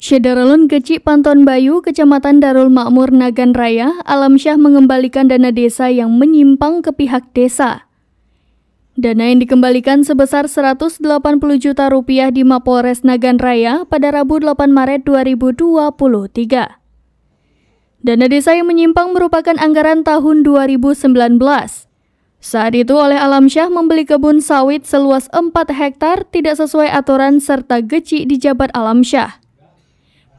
Syedarulun Kecik Panton Bayu, Kecamatan Darul Makmur Nagan Raya, Alamsyah mengembalikan dana desa yang menyimpang ke pihak desa. Dana yang dikembalikan sebesar 180 juta rupiah di Mapolres Nagan Raya pada Rabu 8 Maret 2023. Dana desa yang menyimpang merupakan anggaran tahun 2019. Saat itu oleh Alamsyah membeli kebun sawit seluas 4 hektar tidak sesuai aturan serta geci di Jabat Alamsyah.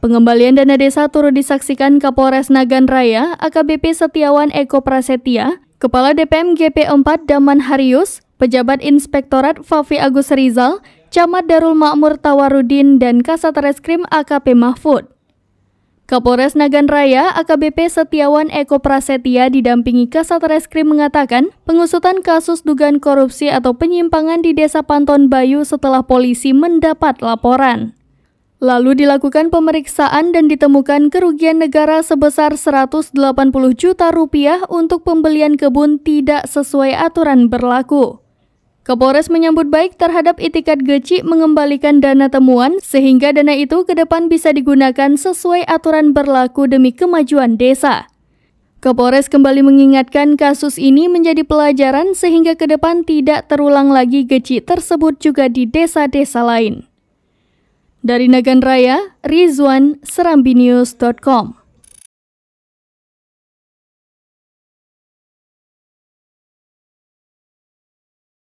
Pengembalian dana desa turut disaksikan Kapolres Nagan Raya, AKBP Setiawan Eko Prasetya, Kepala DPM GP4 Daman Harius, Pejabat Inspektorat Fafi Agus Rizal, Camat Darul Makmur Tawarudin, dan Kasat Reskrim AKP Mahfud. Kapolres Nagan Raya AKBP Setiawan Eko Prasetya didampingi Kasat Reskrim mengatakan pengusutan kasus dugaan korupsi atau penyimpangan di Desa Panton Bayu setelah polisi mendapat laporan. Lalu dilakukan pemeriksaan dan ditemukan kerugian negara sebesar 180 juta rupiah untuk pembelian kebun tidak sesuai aturan berlaku. Kapolres menyambut baik terhadap itikat Geci mengembalikan dana temuan sehingga dana itu ke depan bisa digunakan sesuai aturan berlaku demi kemajuan desa. Kapolres kembali mengingatkan kasus ini menjadi pelajaran sehingga ke depan tidak terulang lagi Geci tersebut juga di desa-desa lain. Dari Nagan Raya, Rizwan, serambinius.com.